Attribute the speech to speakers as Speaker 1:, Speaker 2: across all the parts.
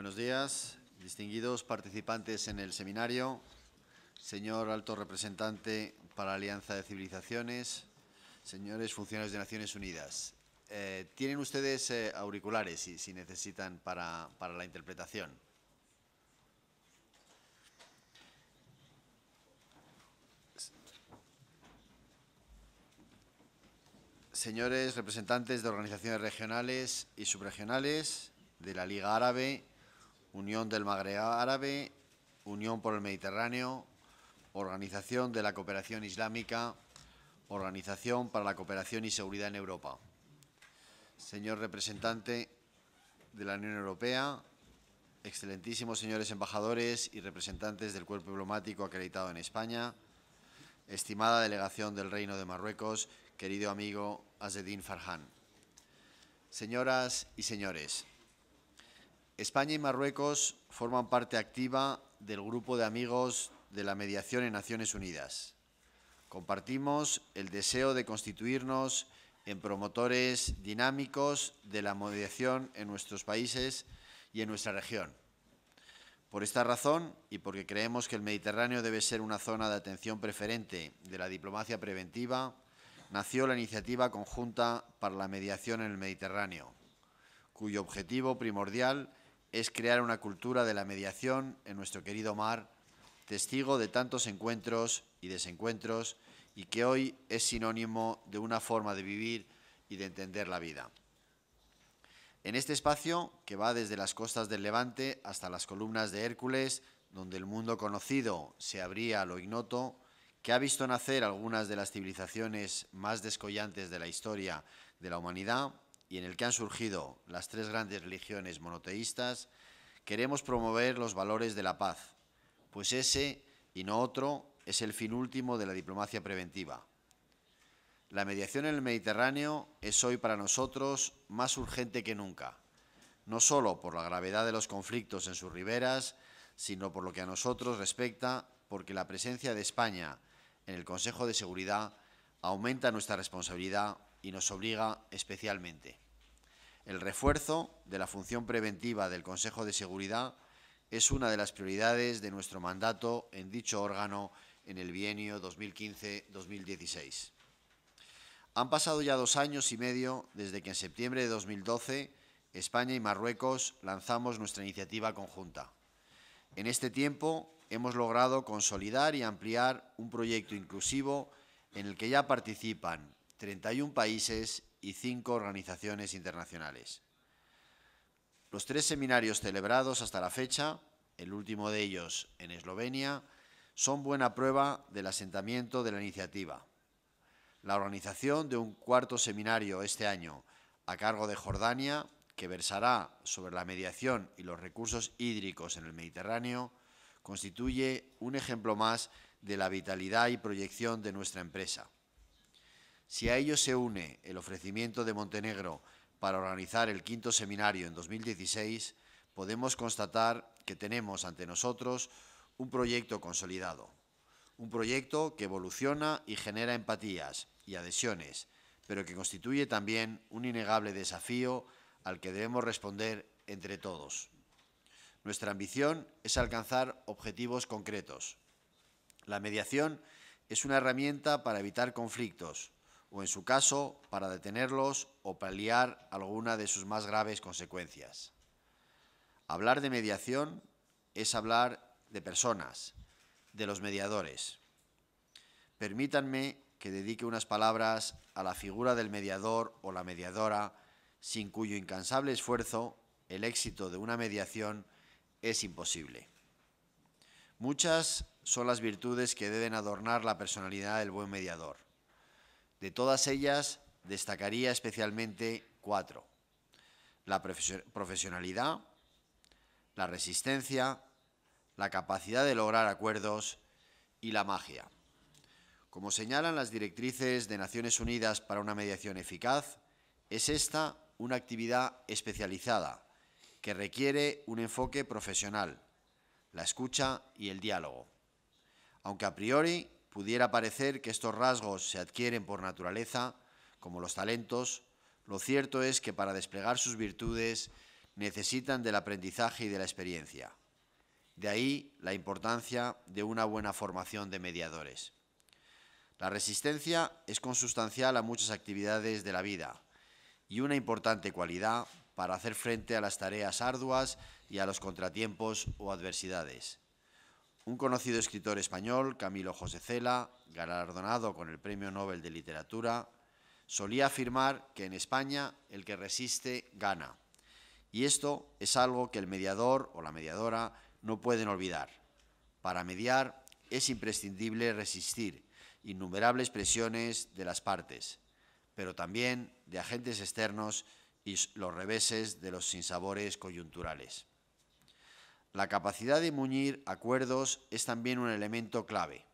Speaker 1: Buenos días, distinguidos participantes en el seminario, señor alto representante para la Alianza de Civilizaciones, señores funcionarios de Naciones Unidas. Eh, Tienen ustedes eh, auriculares si, necesitan para la interpretación. Señores representantes de organizaciones regionales y subregionales de la Liga Árabe Unión del Magreb Árabe, Unión por el Mediterráneo, Organización de la Cooperación Islámica, Organización para la Cooperación y Seguridad en Europa. Señor representante de la Unión Europea, excelentísimos señores embajadores y representantes del cuerpo diplomático acreditado en España, estimada delegación del Reino de Marruecos, querido amigo Azedin Farhan. Señoras y señores, España y Marruecos forman parte activa del grupo de amigos de la mediación en Naciones Unidas. Compartimos el deseo de constituirnos en promotores dinámicos de la mediación en nuestros países y en nuestra región. Por esta razón y porque creemos que el Mediterráneo debe ser una zona de atención preferente de la diplomacia preventiva, nació la iniciativa conjunta para la mediación en el Mediterráneo, cuyo objetivo primordial es crear una cultura de la mediación en nuestro querido mar, testigo de tantos encuentros y desencuentros y que hoy es sinónimo de una forma de vivir y de entender la vida. En este espacio, que va desde las costas del Levante hasta las columnas de Hércules, donde el mundo conocido se abría a lo ignoto, que ha visto nacer algunas de las civilizaciones más descollantes de la historia de la humanidad, y en el que han surgido las tres grandes religiones monoteístas, queremos promover los valores de la paz, pues ese y no otro es el fin último de la diplomacia preventiva. La mediación en el Mediterráneo es hoy para nosotros más urgente que nunca, no solo por la gravedad de los conflictos en sus riberas, sino por lo que a nosotros respecta, porque la presencia de España en el Consejo de Seguridad aumenta nuestra responsabilidad y nos obliga especialmente. El refuerzo de la función preventiva del Consejo de Seguridad es una de las prioridades de nuestro mandato en dicho órgano en el bienio 2015-2016. Han pasado ya dos años y medio desde que en septiembre de 2012 España y Marruecos lanzamos nuestra iniciativa conjunta. En este tiempo hemos logrado consolidar y ampliar un proyecto inclusivo en el que ya participan 31 países y cinco organizaciones internacionales. Los tres seminarios celebrados hasta la fecha, el último de ellos en Eslovenia, son buena prueba del asentamiento de la iniciativa. La organización de un cuarto seminario este año a cargo de Jordania, que versará sobre la mediación y los recursos hídricos en el Mediterráneo, constituye un ejemplo más de la vitalidad y proyección de nuestra empresa. Si a ello se une el ofrecimiento de Montenegro para organizar el quinto seminario en 2016, podemos constatar que tenemos ante nosotros un proyecto consolidado, un proyecto que evoluciona y genera empatías y adhesiones, pero que constituye también un innegable desafío al que debemos responder entre todos. Nuestra ambición es alcanzar objetivos concretos. La mediación es una herramienta para evitar conflictos, o, en su caso, para detenerlos o paliar alguna de sus más graves consecuencias. Hablar de mediación es hablar de personas, de los mediadores. Permítanme que dedique unas palabras a la figura del mediador o la mediadora, sin cuyo incansable esfuerzo el éxito de una mediación es imposible. Muchas son las virtudes que deben adornar la personalidad del buen mediador de todas ellas, destacaría especialmente cuatro. La profesionalidad, la resistencia, la capacidad de lograr acuerdos y la magia. Como señalan las directrices de Naciones Unidas para una mediación eficaz, es esta una actividad especializada que requiere un enfoque profesional, la escucha y el diálogo. Aunque a priori Pudiera parecer que estos rasgos se adquieren por naturaleza, como los talentos, lo cierto es que para desplegar sus virtudes necesitan del aprendizaje y de la experiencia. De ahí la importancia de una buena formación de mediadores. La resistencia es consustancial a muchas actividades de la vida y una importante cualidad para hacer frente a las tareas arduas y a los contratiempos o adversidades. Un conocido escritor español, Camilo José Cela, galardonado con el Premio Nobel de Literatura, solía afirmar que en España el que resiste gana. Y esto es algo que el mediador o la mediadora no pueden olvidar. Para mediar es imprescindible resistir innumerables presiones de las partes, pero también de agentes externos y los reveses de los sinsabores coyunturales. La capacidad de muñir acuerdos es también un elemento clave.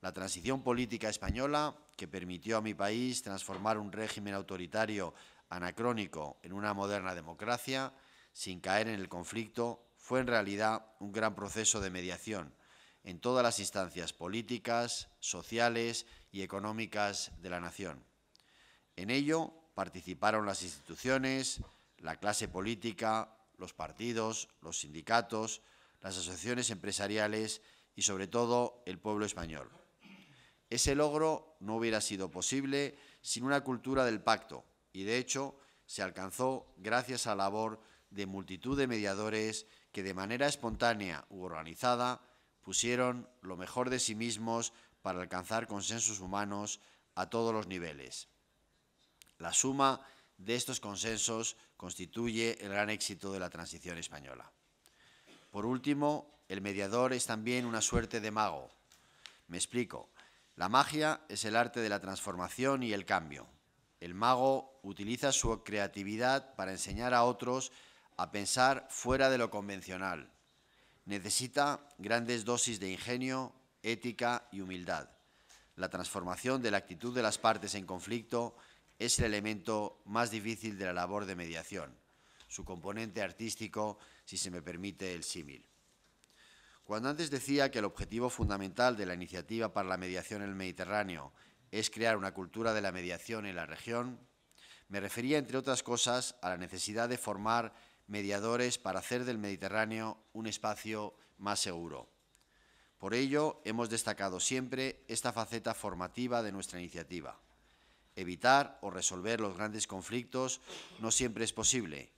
Speaker 1: La transición política española, que permitió a mi país transformar un régimen autoritario anacrónico en una moderna democracia, sin caer en el conflicto, fue en realidad un gran proceso de mediación en todas las instancias políticas, sociales y económicas de la nación. En ello participaron las instituciones, la clase política, los partidos, los sindicatos, las asociaciones empresariales y sobre todo el pueblo español. Ese logro no hubiera sido posible sin una cultura del pacto y de hecho se alcanzó gracias a la labor de multitud de mediadores que de manera espontánea u organizada pusieron lo mejor de sí mismos para alcanzar consensos humanos a todos los niveles. La suma de estos consensos constituye el gran éxito de la transición española. Por último, el mediador es también una suerte de mago. Me explico. La magia es el arte de la transformación y el cambio. El mago utiliza su creatividad para enseñar a otros a pensar fuera de lo convencional. Necesita grandes dosis de ingenio, ética y humildad. La transformación de la actitud de las partes en conflicto es el elemento más difícil de la labor de mediación, su componente artístico, si se me permite el símil. Cuando antes decía que el objetivo fundamental de la iniciativa para la mediación en el Mediterráneo es crear una cultura de la mediación en la región, me refería, entre otras cosas, a la necesidad de formar mediadores para hacer del Mediterráneo un espacio más seguro. Por ello, hemos destacado siempre esta faceta formativa de nuestra iniciativa. Evitar o resolver los grandes conflictos no siempre es posible,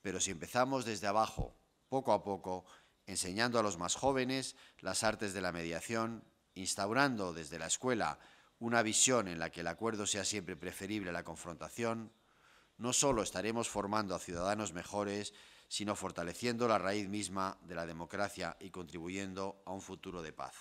Speaker 1: pero si empezamos desde abajo, poco a poco, enseñando a los más jóvenes las artes de la mediación, instaurando desde la escuela una visión en la que el acuerdo sea siempre preferible a la confrontación, no solo estaremos formando a ciudadanos mejores, sino fortaleciendo la raíz misma de la democracia y contribuyendo a un futuro de paz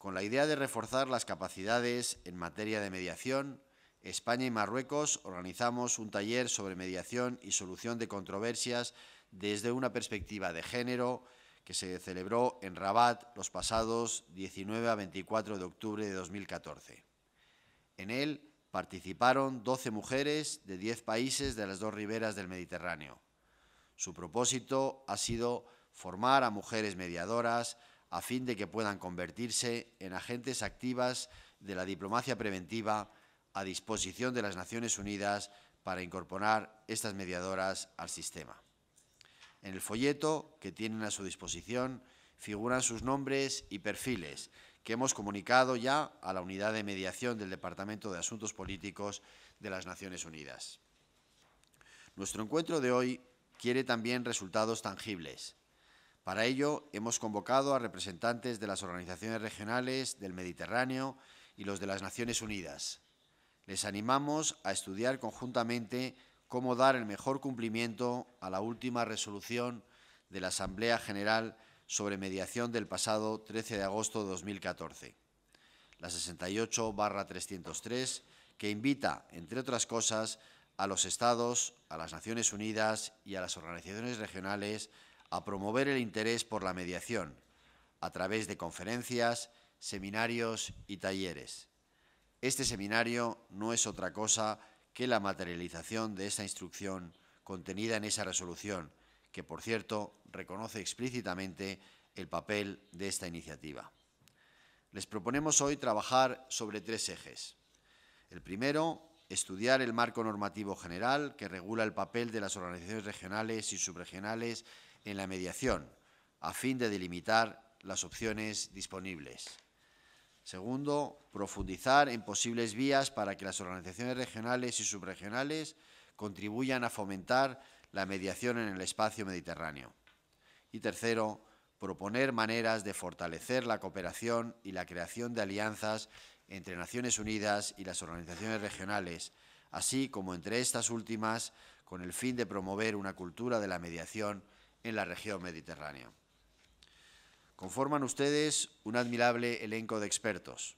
Speaker 1: con la idea de reforzar las capacidades en materia de mediación, España y Marruecos organizamos un taller sobre mediación y solución de controversias desde una perspectiva de género que se celebró en Rabat los pasados 19 a 24 de octubre de 2014. En él participaron 12 mujeres de 10 países de las dos riberas del Mediterráneo. Su propósito ha sido formar a mujeres mediadoras, a fin de que puedan convertirse en agentes activas de la diplomacia preventiva a disposición de las Naciones Unidas para incorporar estas mediadoras al sistema. En el folleto que tienen a su disposición figuran sus nombres y perfiles que hemos comunicado ya a la Unidad de Mediación del Departamento de Asuntos Políticos de las Naciones Unidas. Nuestro encuentro de hoy quiere también resultados tangibles para ello, hemos convocado a representantes de las organizaciones regionales del Mediterráneo y los de las Naciones Unidas. Les animamos a estudiar conjuntamente cómo dar el mejor cumplimiento a la última resolución de la Asamblea General sobre mediación del pasado 13 de agosto de 2014, la 68-303, que invita, entre otras cosas, a los Estados, a las Naciones Unidas y a las organizaciones regionales a promover el interés por la mediación a través de conferencias, seminarios y talleres. Este seminario no es otra cosa que la materialización de esa instrucción contenida en esa resolución, que por cierto reconoce explícitamente el papel de esta iniciativa. Les proponemos hoy trabajar sobre tres ejes. El primero, estudiar el marco normativo general que regula el papel de las organizaciones regionales y subregionales en la mediación, a fin de delimitar las opciones disponibles. Segundo, profundizar en posibles vías para que las organizaciones regionales y subregionales contribuyan a fomentar la mediación en el espacio mediterráneo. Y tercero, proponer maneras de fortalecer la cooperación y la creación de alianzas entre Naciones Unidas y las organizaciones regionales, así como entre estas últimas, con el fin de promover una cultura de la mediación en la región mediterránea. Conforman ustedes un admirable elenco de expertos.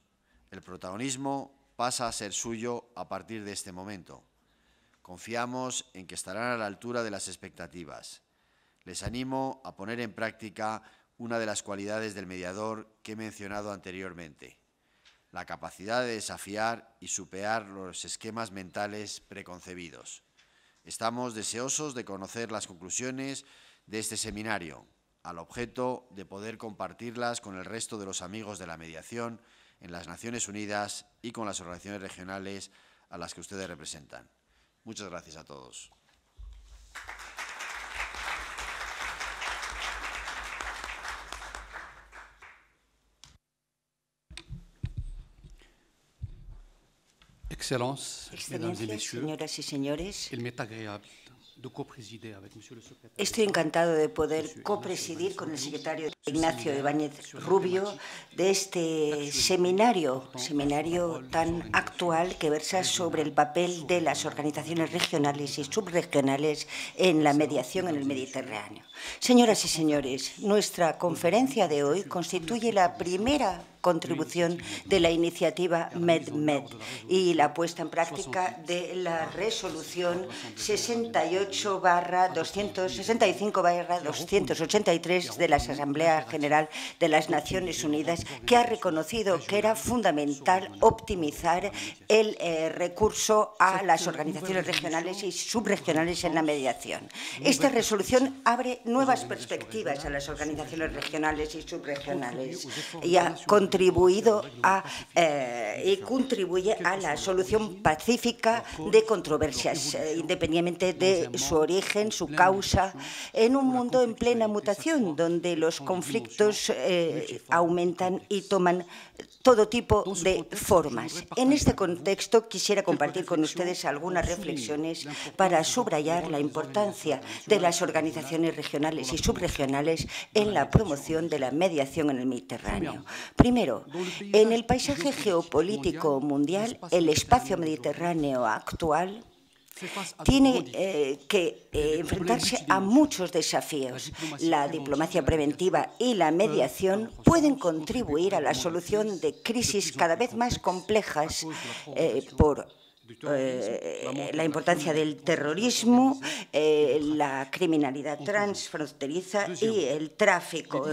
Speaker 1: El protagonismo pasa a ser suyo a partir de este momento. Confiamos en que estarán a la altura de las expectativas. Les animo a poner en práctica una de las cualidades del mediador que he mencionado anteriormente, la capacidad de desafiar y superar los esquemas mentales preconcebidos. Estamos deseosos de conocer las conclusiones de este seminario, al objeto de poder compartirlas con el resto de los amigos de la mediación en las Naciones Unidas y con las organizaciones regionales a las que ustedes representan. Muchas gracias a todos. Excelencias, señoras
Speaker 2: y señores, Estoy encantado de poder copresidir con el secretario Ignacio Ibáñez Rubio de este seminario, seminario tan actual que versa sobre el papel de las organizaciones regionales y subregionales en la mediación en el Mediterráneo. Señoras y señores, nuestra conferencia de hoy constituye la primera contribución de la iniciativa MedMed y la puesta en práctica de la resolución 68-265-283 de la Asamblea General de las Naciones Unidas, que ha reconocido que era fundamental optimizar el eh, recurso a las organizaciones regionales y subregionales en la mediación. Esta resolución pues abre nuevas perspectivas a las organizaciones regionales y subregionales pues y a, contribuido a, eh, y contribuye a la solución pacífica de controversias, eh, independientemente de su origen, su causa, en un mundo en plena mutación, donde los conflictos eh, aumentan y toman todo tipo de formas. En este contexto quisiera compartir con ustedes algunas reflexiones para subrayar la importancia de las organizaciones regionales y subregionales en la promoción de la mediación en el Mediterráneo. Primero, en el paisaje geopolítico mundial, el espacio mediterráneo actual tiene eh, que eh, enfrentarse a muchos desafíos. La diplomacia preventiva y la mediación pueden contribuir a la solución de crisis cada vez más complejas eh, por eh, eh, la importancia del terrorismo, eh, la criminalidad transfronteriza y el tráfico.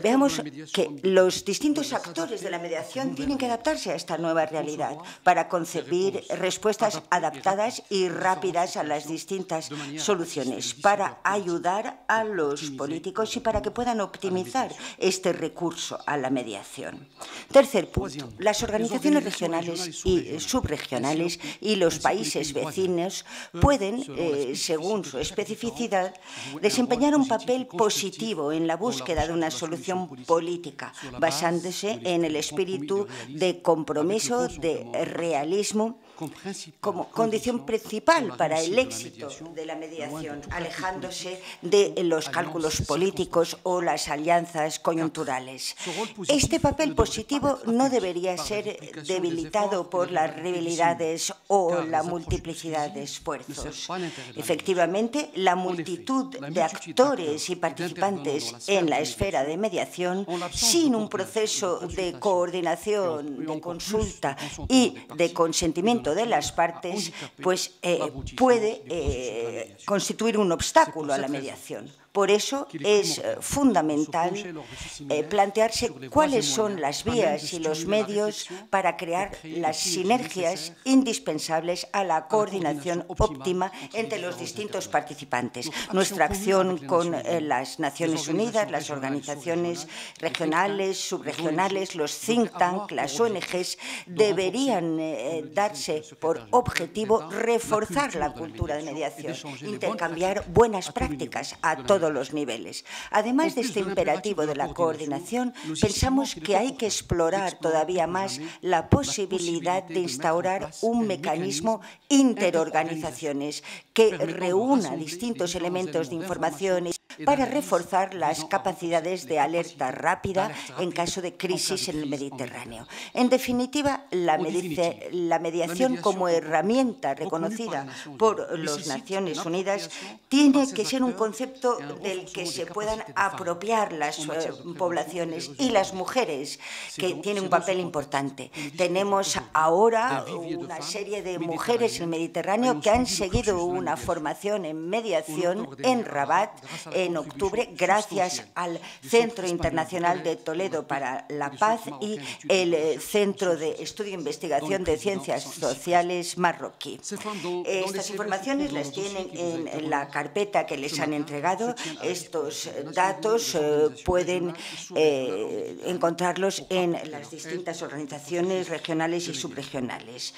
Speaker 2: Veamos que los distintos actores de la mediación tienen que adaptarse a esta nueva realidad para concebir respuestas adaptadas y rápidas a las distintas soluciones, para ayudar a los políticos y para que puedan optimizar este recurso a la mediación. Tercer punto, las organizaciones regionales y subregionales y los países vecinos pueden, eh, según su especificidad, desempeñar un papel positivo en la búsqueda de una solución política, basándose en el espíritu de compromiso, de realismo como condición principal para el éxito de la mediación, alejándose de los cálculos políticos o las alianzas coyunturales. Este papel positivo no debería ser debilitado por las rivalidades o la multiplicidad de esfuerzos. Efectivamente, la multitud de actores y participantes en la esfera de mediación, sin un proceso de coordinación, de consulta y de consentimiento de las partes, ah, pues eh, puede eh, constituir un obstáculo a la mediación. Por eso es eh, fundamental eh, plantearse cuáles son las vías y los medios para crear eh, las sinergias indispensables a la coordinación óptima entre los este distintos participantes. Nuestra acción con las Naciones Unidas, las organizaciones regionales, subregionales, los think tanks, las ONGs, deberían darse por objetivo reforzar la cultura de mediación, intercambiar buenas prácticas a todos los niveles. Además de este, este imperativo de la coordinación, pensamos que hay que explorar todavía más la posibilidad de instaurar un mecanismo interorganizaciones que reúna distintos elementos de información para reforzar las capacidades de alerta rápida en caso de crisis en el Mediterráneo. En definitiva, la, mediación como herramienta reconocida por las Naciones Unidas tiene que ser un concepto del que se puedan apropiar las eh, poblaciones y las mujeres, que tiene un papel importante. Tenemos ahora una serie de mujeres en el Mediterráneo que han seguido una formación en mediación en Rabat, en octubre gracias al Centro Internacional de Toledo para la Paz y el eh, Centro de Estudio e Investigación de Ciencias Sociales marroquí. Eh, estas informaciones las tienen en la carpeta que les han entregado. Estos eh, datos pueden encontrarlos en las distintas organizaciones regionales y subregionales.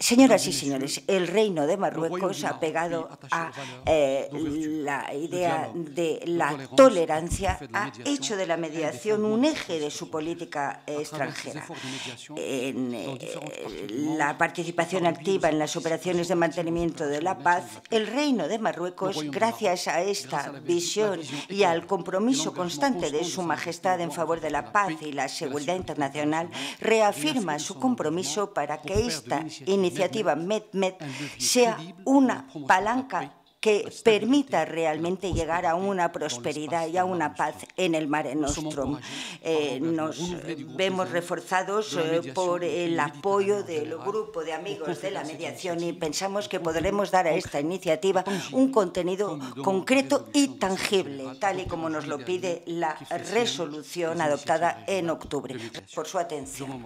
Speaker 2: Señoras y señores, el reino de Marruecos ha pegado a eh, la idea de la tolerancia, ha hecho de la mediación un eje de su política extranjera. En, eh, la participación activa en las operaciones de mantenimiento de la paz, el reino de Marruecos, gracias a esta visión y al compromiso constante de su majestad en favor de la paz y la seguridad internacional, reafirma su compromiso para que esta iniciativa iniciativa MedMed sea una palanca que permita realmente llegar a una prosperidad y a una paz en el mar Nostrum. Eh, nos eh, vemos reforzados eh, por el apoyo del grupo de amigos de la mediación y pensamos que podremos dar a esta iniciativa un contenido concreto y tangible, tal y como nos lo pide la resolución adoptada en octubre. Por su atención.